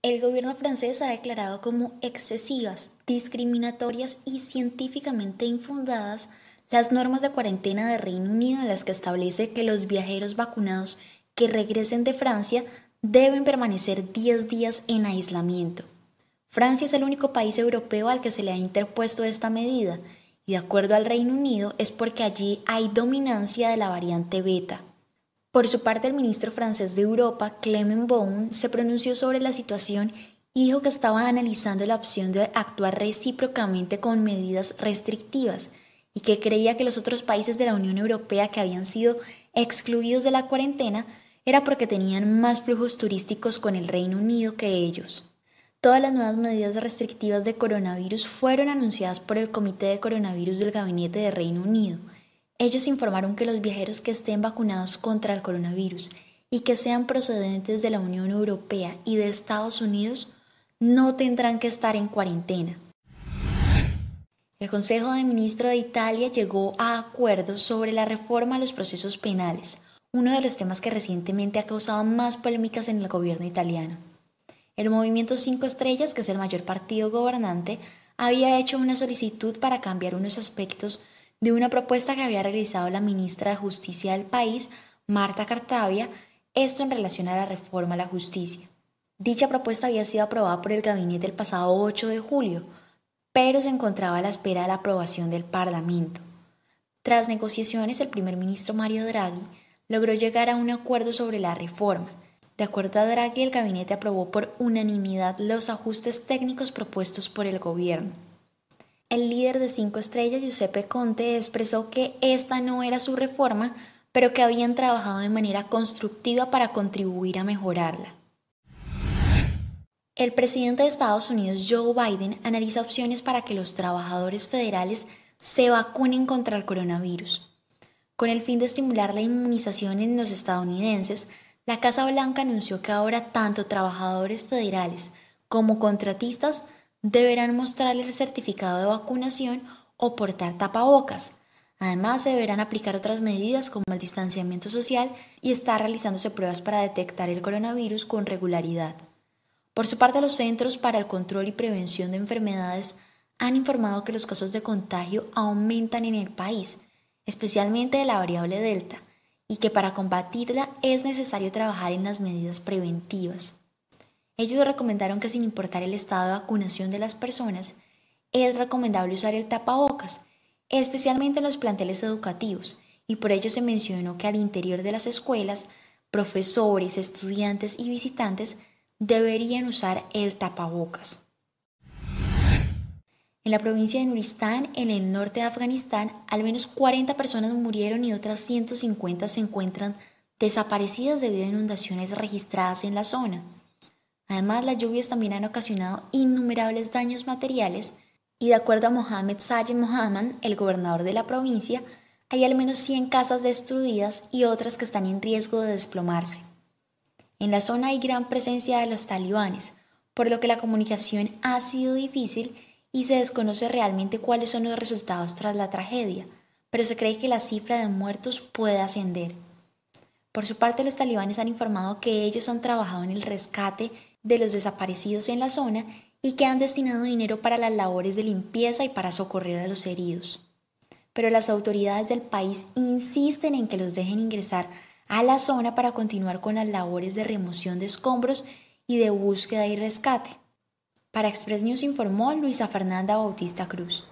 El gobierno francés ha declarado como excesivas, discriminatorias y científicamente infundadas las normas de cuarentena de Reino Unido en las que establece que los viajeros vacunados que regresen de Francia deben permanecer 10 días en aislamiento. Francia es el único país europeo al que se le ha interpuesto esta medida y de acuerdo al Reino Unido es porque allí hay dominancia de la variante beta. Por su parte, el ministro francés de Europa, Clement Beaune, se pronunció sobre la situación y dijo que estaba analizando la opción de actuar recíprocamente con medidas restrictivas y que creía que los otros países de la Unión Europea que habían sido excluidos de la cuarentena era porque tenían más flujos turísticos con el Reino Unido que ellos. Todas las nuevas medidas restrictivas de coronavirus fueron anunciadas por el Comité de Coronavirus del Gabinete de Reino Unido ellos informaron que los viajeros que estén vacunados contra el coronavirus y que sean procedentes de la Unión Europea y de Estados Unidos no tendrán que estar en cuarentena. El Consejo de Ministros de Italia llegó a acuerdos sobre la reforma a los procesos penales, uno de los temas que recientemente ha causado más polémicas en el gobierno italiano. El movimiento Cinco Estrellas, que es el mayor partido gobernante, había hecho una solicitud para cambiar unos aspectos de una propuesta que había realizado la ministra de Justicia del país, Marta Cartavia, esto en relación a la reforma a la justicia. Dicha propuesta había sido aprobada por el gabinete el pasado 8 de julio, pero se encontraba a la espera de la aprobación del Parlamento. Tras negociaciones, el primer ministro Mario Draghi logró llegar a un acuerdo sobre la reforma. De acuerdo a Draghi, el gabinete aprobó por unanimidad los ajustes técnicos propuestos por el gobierno. El líder de Cinco Estrellas, Giuseppe Conte, expresó que esta no era su reforma, pero que habían trabajado de manera constructiva para contribuir a mejorarla. El presidente de Estados Unidos, Joe Biden, analiza opciones para que los trabajadores federales se vacunen contra el coronavirus. Con el fin de estimular la inmunización en los estadounidenses, la Casa Blanca anunció que ahora tanto trabajadores federales como contratistas deberán mostrar el certificado de vacunación o portar tapabocas. Además, se deberán aplicar otras medidas como el distanciamiento social y estar realizándose pruebas para detectar el coronavirus con regularidad. Por su parte, los Centros para el Control y Prevención de Enfermedades han informado que los casos de contagio aumentan en el país, especialmente de la variable Delta, y que para combatirla es necesario trabajar en las medidas preventivas. Ellos recomendaron que sin importar el estado de vacunación de las personas, es recomendable usar el tapabocas, especialmente en los planteles educativos, y por ello se mencionó que al interior de las escuelas, profesores, estudiantes y visitantes deberían usar el tapabocas. En la provincia de Nuristán, en el norte de Afganistán, al menos 40 personas murieron y otras 150 se encuentran desaparecidas debido a inundaciones registradas en la zona. Además, las lluvias también han ocasionado innumerables daños materiales y de acuerdo a Mohamed Sajid Mohammed, el gobernador de la provincia, hay al menos 100 casas destruidas y otras que están en riesgo de desplomarse. En la zona hay gran presencia de los talibanes, por lo que la comunicación ha sido difícil y se desconoce realmente cuáles son los resultados tras la tragedia, pero se cree que la cifra de muertos puede ascender. Por su parte, los talibanes han informado que ellos han trabajado en el rescate de los desaparecidos en la zona y que han destinado dinero para las labores de limpieza y para socorrer a los heridos. Pero las autoridades del país insisten en que los dejen ingresar a la zona para continuar con las labores de remoción de escombros y de búsqueda y rescate. Para Express News informó Luisa Fernanda Bautista Cruz.